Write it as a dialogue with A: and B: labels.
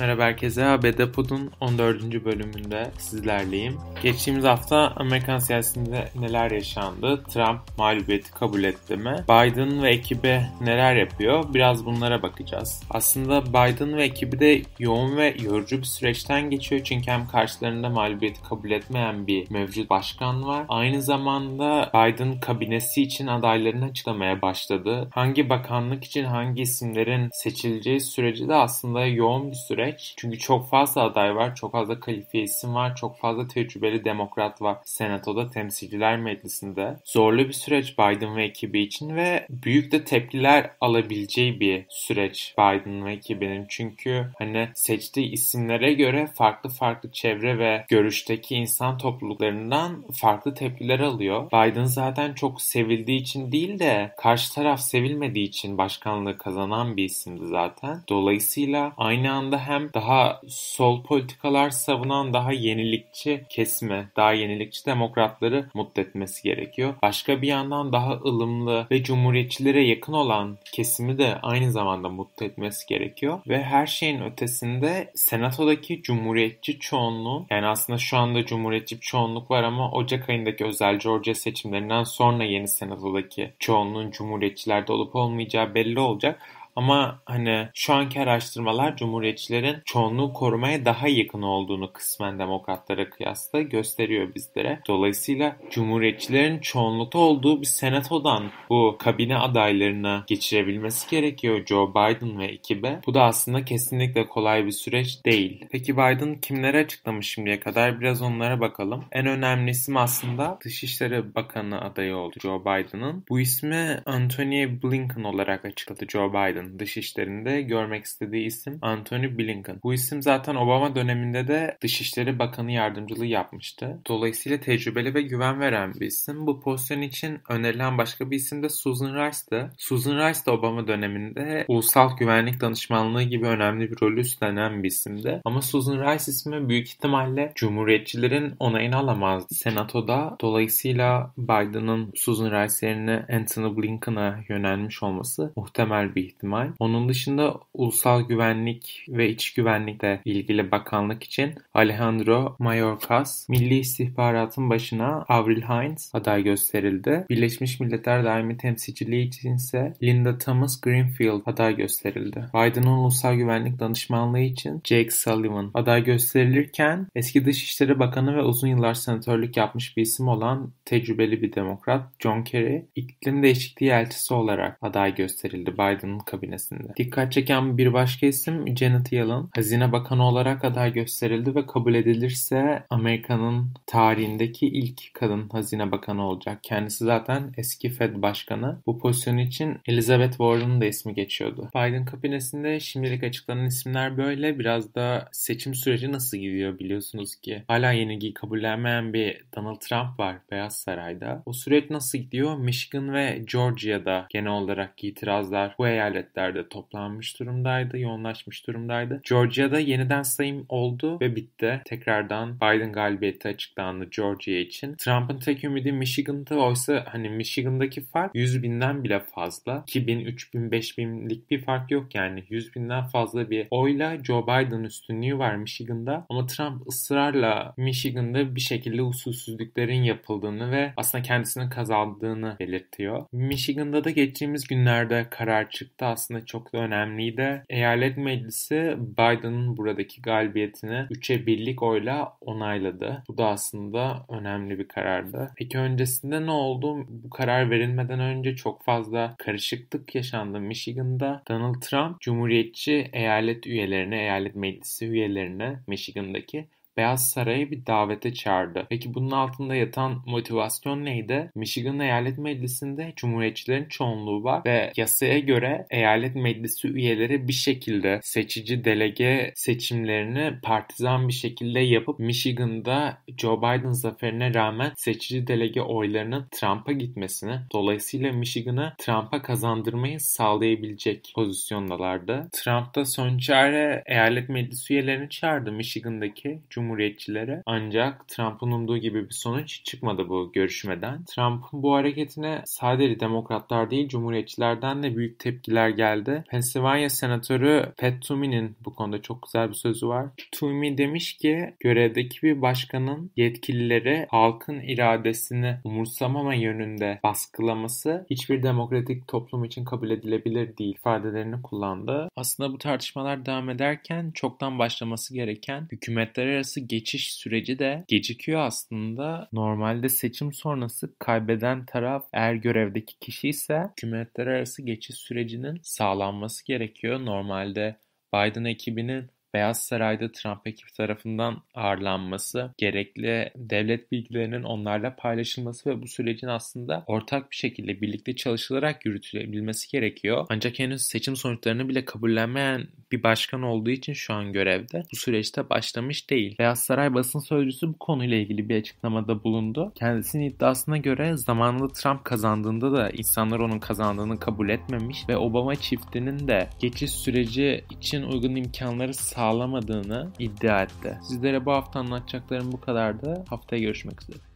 A: Merhaba herkese. ABD Pod'un 14. bölümünde sizlerleyim. Geçtiğimiz hafta Amerikan siyasetinde neler yaşandı? Trump mağlubiyeti kabul etti mi? Biden ve ekibi neler yapıyor? Biraz bunlara bakacağız. Aslında Biden ve ekibi de yoğun ve yorucu bir süreçten geçiyor. Çünkü hem karşılarında mağlubiyeti kabul etmeyen bir mevcut başkan var. Aynı zamanda Biden kabinesi için adaylarını açıklamaya başladı. Hangi bakanlık için hangi isimlerin seçileceği süreci de aslında yoğun bir süreç süreç. Çünkü çok fazla aday var, çok fazla kalifiye isim var, çok fazla tecrübeli demokrat var. Senatoda, Temsilciler Meclisi'nde. Zorlu bir süreç Biden ve ekibi için ve büyük de tepkiler alabileceği bir süreç Biden ve ekibinin. Çünkü hani seçtiği isimlere göre farklı farklı çevre ve görüşteki insan topluluklarından farklı tepkiler alıyor. Biden zaten çok sevildiği için değil de karşı taraf sevilmediği için başkanlığı kazanan bir isimdi zaten. Dolayısıyla aynı anda hem hem daha sol politikalar savunan daha yenilikçi kesme, daha yenilikçi demokratları mutlu etmesi gerekiyor. Başka bir yandan daha ılımlı ve cumhuriyetçilere yakın olan kesimi de aynı zamanda mutlu etmesi gerekiyor. Ve her şeyin ötesinde senatodaki cumhuriyetçi çoğunluğun yani aslında şu anda cumhuriyetçi çoğunluk var ama Ocak ayındaki özel Georgia seçimlerinden sonra yeni senatodaki çoğunluğun cumhuriyetçilerde olup olmayacağı belli olacak. Ama hani şu anki araştırmalar Cumhuriyetçilerin çoğunluğu korumaya daha yakın olduğunu kısmen demokratlara kıyasla gösteriyor bizlere. Dolayısıyla Cumhuriyetçilerin çoğunlukta olduğu bir senatodan bu kabine adaylarını geçirebilmesi gerekiyor Joe Biden ve ekibe. Bu da aslında kesinlikle kolay bir süreç değil. Peki Biden kimlere açıklamış şimdiye kadar? Biraz onlara bakalım. En önemli isim aslında Dışişleri Bakanı adayı oldu Joe Biden'ın. Bu ismi Antony Blinken olarak açıkladı Joe Biden. Blinken dışişlerinde görmek istediği isim Anthony Blinken. Bu isim zaten Obama döneminde de Dışişleri Bakanı yardımcılığı yapmıştı. Dolayısıyla tecrübeli ve güven veren bir isim. Bu pozisyon için önerilen başka bir isim de Susan Rice'dı. Susan Rice de Obama döneminde ulusal güvenlik danışmanlığı gibi önemli bir rolü üstlenen bir isimdi. Ama Susan Rice ismi büyük ihtimalle Cumhuriyetçilerin onayını alamazdı Senato'da. Dolayısıyla Biden'ın Susan Rice yerine Anthony Blinken'a yönelmiş olması muhtemel bir ihtimal ihtimal. Onun dışında ulusal güvenlik ve iç güvenlikle ilgili bakanlık için Alejandro Mayorkas, Milli İstihbarat'ın başına Avril Hines aday gösterildi. Birleşmiş Milletler Daimi Temsilciliği için ise Linda Thomas Greenfield aday gösterildi. Biden'ın ulusal güvenlik danışmanlığı için Jake Sullivan aday gösterilirken eski Dışişleri Bakanı ve uzun yıllar senatörlük yapmış bir isim olan tecrübeli bir demokrat John Kerry iklim değişikliği elçisi olarak aday gösterildi Biden'ın kabinesi kabinesinde. Dikkat çeken bir başka isim Janet Yellen. Hazine Bakanı olarak aday gösterildi ve kabul edilirse Amerika'nın tarihindeki ilk kadın hazine bakanı olacak. Kendisi zaten eski Fed başkanı. Bu pozisyon için Elizabeth Warren'ın da ismi geçiyordu. Biden kabinesinde şimdilik açıklanan isimler böyle. Biraz da seçim süreci nasıl gidiyor biliyorsunuz ki. Hala yenilgiyi kabullenmeyen bir Donald Trump var Beyaz Saray'da. O süreç nasıl gidiyor? Michigan ve Georgia'da genel olarak itirazlar bu eyalet eyaletlerde toplanmış durumdaydı, yoğunlaşmış durumdaydı. Georgia'da yeniden sayım oldu ve bitti. Tekrardan Biden galibiyeti açıklandı Georgia için. Trump'ın tek ümidi Michigan'da oysa hani Michigan'daki fark 100 binden bile fazla. 2000, 3000, 5000'lik bir fark yok yani. 100 binden fazla bir oyla Joe Biden üstünlüğü var Michigan'da. Ama Trump ısrarla Michigan'da bir şekilde usulsüzlüklerin yapıldığını ve aslında kendisinin kazandığını belirtiyor. Michigan'da da geçtiğimiz günlerde karar çıktı. Aslında aslında çok da önemliydi. Eyalet Meclisi Biden'ın buradaki galibiyetini 3'e 1'lik oyla onayladı. Bu da aslında önemli bir karardı. Peki öncesinde ne oldu? Bu karar verilmeden önce çok fazla karışıklık yaşandı Michigan'da. Donald Trump Cumhuriyetçi eyalet üyelerine, eyalet meclisi üyelerine Michigan'daki Beyaz Sarayı bir davete çağırdı. Peki bunun altında yatan motivasyon neydi? Michigan Eyalet Meclisi'nde Cumhuriyetçilerin çoğunluğu var ve yasaya göre eyalet meclisi üyeleri bir şekilde seçici delege seçimlerini partizan bir şekilde yapıp Michigan'da Joe Biden zaferine rağmen seçici delege oylarının Trump'a gitmesini dolayısıyla Michigan'ı Trump'a kazandırmayı sağlayabilecek pozisyondalardı. Trump da son çare eyalet meclisi üyelerini çağırdı Michigan'daki Cumhuriyetçilerin cumhuriyetçilere. Ancak Trump'ın umduğu gibi bir sonuç çıkmadı bu görüşmeden. Trump'ın bu hareketine sadece demokratlar değil cumhuriyetçilerden de büyük tepkiler geldi. Pennsylvania senatörü Pat Toomey'nin bu konuda çok güzel bir sözü var. Toomey demiş ki görevdeki bir başkanın yetkilileri halkın iradesini umursamama yönünde baskılaması hiçbir demokratik toplum için kabul edilebilir değil ifadelerini kullandı. Aslında bu tartışmalar devam ederken çoktan başlaması gereken hükümetler arası arası geçiş süreci de gecikiyor aslında. Normalde seçim sonrası kaybeden taraf eğer görevdeki kişi ise hükümetler arası geçiş sürecinin sağlanması gerekiyor. Normalde Biden ekibinin Beyaz Saray'da Trump ekibi tarafından ağırlanması, gerekli devlet bilgilerinin onlarla paylaşılması ve bu sürecin aslında ortak bir şekilde birlikte çalışılarak yürütülebilmesi gerekiyor. Ancak henüz seçim sonuçlarını bile kabullenmeyen bir başkan olduğu için şu an görevde. Bu süreçte başlamış değil. Beyaz Saray basın sözcüsü bu konuyla ilgili bir açıklamada bulundu. Kendisinin iddiasına göre zamanında Trump kazandığında da insanlar onun kazandığını kabul etmemiş ve Obama çiftinin de geçiş süreci için uygun imkanları sağlamış sağlamadığını iddia etti. Sizlere bu hafta anlatacaklarım bu kadardı. Haftaya görüşmek üzere.